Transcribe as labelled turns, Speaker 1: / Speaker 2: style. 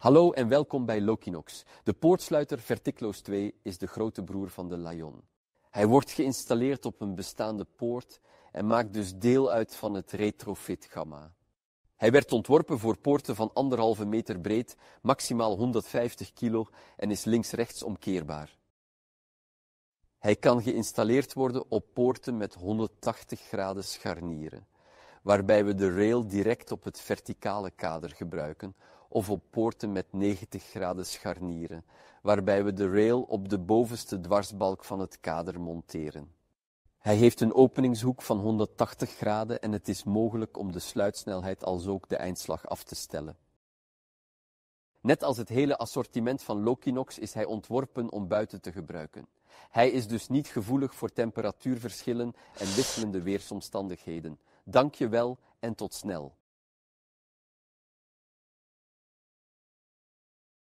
Speaker 1: Hallo en welkom bij
Speaker 2: Lokinox. De poortsluiter Verticlos 2 is de grote broer van de Lion. Hij wordt geïnstalleerd op een bestaande poort en maakt dus deel uit van het retrofit gamma. Hij werd ontworpen voor poorten van anderhalve meter breed, maximaal 150 kilo en is links-rechts omkeerbaar. Hij kan geïnstalleerd worden op poorten met 180 graden scharnieren waarbij we de rail direct op het verticale kader gebruiken, of op poorten met 90 graden scharnieren, waarbij we de rail op de bovenste dwarsbalk van het kader monteren. Hij heeft een openingshoek van 180 graden en het is mogelijk om de sluitsnelheid als ook de eindslag af te stellen. Net als het hele assortiment van Lokinox is hij ontworpen om buiten te gebruiken. Hij is dus niet gevoelig voor temperatuurverschillen en wisselende weersomstandigheden. Dank je wel en tot snel.